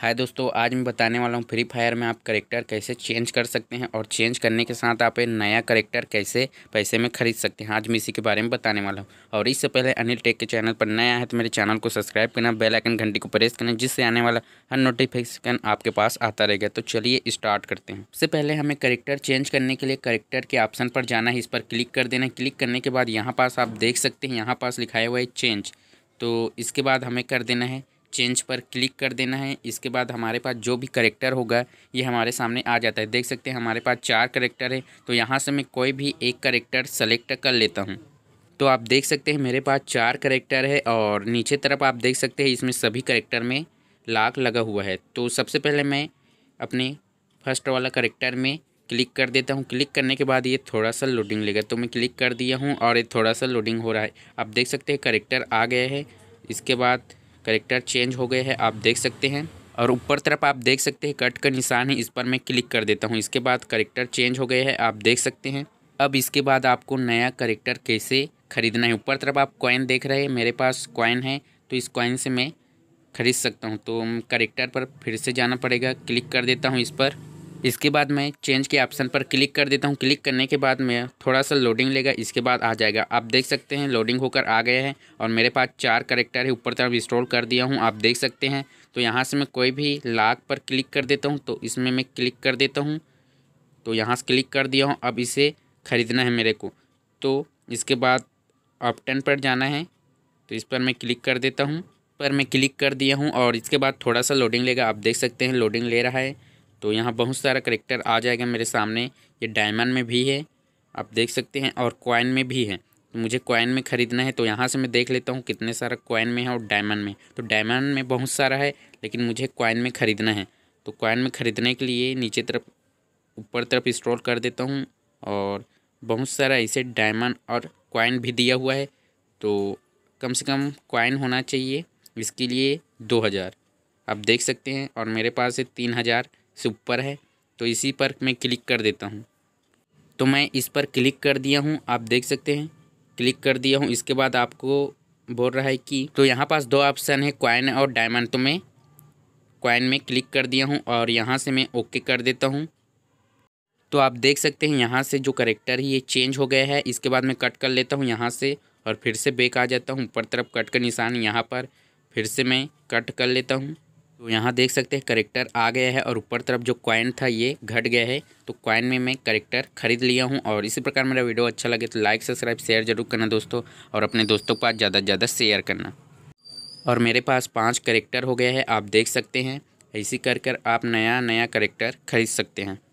हाय दोस्तों आज मैं बताने वाला हूँ फ्री फायर में आप करेक्टर कैसे चेंज कर सकते हैं और चेंज करने के साथ आप एक नया करेक्टर कैसे पैसे में खरीद सकते हैं आज मैं इसी के बारे में बताने वाला हूँ और इससे पहले अनिल टेक के चैनल पर नया है तो मेरे चैनल को सब्सक्राइब करना बेल आइकन घंटी को प्रेस करना जिससे आने वाला हर नोटिफिकेशन आपके पास आता रहेगा तो चलिए स्टार्ट करते हैं सबसे पहले हमें करेक्टर चेंज करने के लिए करेक्टर के ऑप्शन पर जाना है इस पर क्लिक कर देना क्लिक करने के बाद यहाँ पास आप देख सकते हैं यहाँ पास लिखाया हुआ है चेंज तो इसके बाद हमें कर देना है चेंज पर क्लिक कर देना है इसके बाद हमारे पास जो भी करेक्टर होगा ये हमारे सामने आ जाता है देख सकते हैं हमारे पास चार करेक्टर है तो यहाँ से मैं कोई भी एक करेक्टर सेलेक्ट कर लेता हूँ तो आप देख सकते हैं मेरे पास चार करेक्टर है और नीचे तरफ आप देख सकते हैं इसमें सभी करेक्टर में लाख लगा हुआ है तो सबसे पहले मैं अपने फर्स्ट वाला करेक्टर में क्लिक कर देता हूँ क्लिक करने के बाद ये थोड़ा सा लोडिंग लेगा तो मैं क्लिक कर दिया हूँ और ये थोड़ा सा लोडिंग हो रहा है आप देख सकते हैं करेक्टर आ गया है इसके बाद करेक्टर चेंज हो गए हैं आप देख सकते हैं और ऊपर तरफ आप देख सकते हैं कट का निशान है इस पर मैं क्लिक कर देता हूँ इसके बाद करेक्टर चेंज हो गए हैं आप देख सकते हैं अब इसके बाद आपको नया करेक्टर कैसे खरीदना है ऊपर तरफ आप कॉइन देख रहे हैं मेरे पास कॉइन है तो इस कॉइन से मैं खरीद सकता हूँ तो करेक्टर पर फिर से जाना पड़ेगा क्लिक कर देता हूँ इस पर इसके बाद मैं चेंज के ऑप्शन पर क्लिक कर देता हूँ क्लिक करने के बाद मैं थोड़ा सा लोडिंग लेगा इसके बाद आ जाएगा आप देख सकते हैं लोडिंग होकर आ गया है और मेरे पास चार करेक्टर है ऊपर तरफ इंस्टॉल कर दिया हूँ आप देख सकते हैं तो यहाँ से मैं कोई भी लाख पर क्लिक कर देता हूँ तो इसमें मैं क्लिक कर देता हूँ तो यहाँ से क्लिक कर दिया हूँ अब इसे ख़रीदना है मेरे को तो इसके बाद ऑप्टन पर जाना है तो इस पर मैं क्लिक कर देता हूँ पर मैं क्लिक कर दिया हूँ और इसके बाद थोड़ा सा लोडिंग लेगा आप देख सकते हैं लोडिंग ले रहा है तो यहाँ बहुत सारा करेक्टर आ जाएगा मेरे सामने ये डायमंड में भी है आप देख सकते हैं और कॉइन में भी है तो मुझे कॉइन में ख़रीदना है तो यहाँ से मैं देख लेता हूँ कितने सारा कॉइन में है और डायमंड में तो डायमंड में बहुत सारा है लेकिन मुझे कॉइन में ख़रीदना है तो कॉइन में ख़रीदने के लिए नीचे तरफ ऊपर तरफ स्क्रॉल कर देता हूँ और बहुत सारा ऐसे डायमंड और कॉइन भी दिया हुआ है तो कम से कम कॉइन होना चाहिए इसके लिए दो हज़ार आप देख सकते हैं और मेरे पास है तीन हज़ार से ऊपर है तो इसी पर मैं क्लिक कर देता हूँ तो मैं इस पर क्लिक कर दिया हूँ आप देख सकते हैं क्लिक कर दिया हूँ इसके बाद आपको बोल रहा है कि तो यहाँ पास दो ऑप्शन है क्वाइन और डायमंड तो मैं कॉइन में क्लिक कर दिया हूँ और यहाँ से मैं ओके कर देता हूँ तो आप देख सकते हैं यहाँ से जो करेक्टर है ये चेंज हो गया है इसके बाद मैं कट कर लेता हूँ यहाँ से और फिर से बेक आ जाता हूँ ऊपर तरफ कट का निशान यहाँ पर फिर से मैं कट कर लेता हूँ तो यहाँ देख सकते हैं करेक्टर आ गया है और ऊपर तरफ जो कॉइन था ये घट गया है तो कॉइन में मैं करेक्टर खरीद लिया हूँ और इसी प्रकार मेरा वीडियो अच्छा लगे तो लाइक सब्सक्राइब शेयर जरूर करना दोस्तों और अपने दोस्तों के पास ज़्यादा से ज़्यादा शेयर करना और मेरे पास पाँच करेक्टर हो गया है आप देख सकते हैं ऐसी कर कर आप नया नया करेक्टर खरीद सकते हैं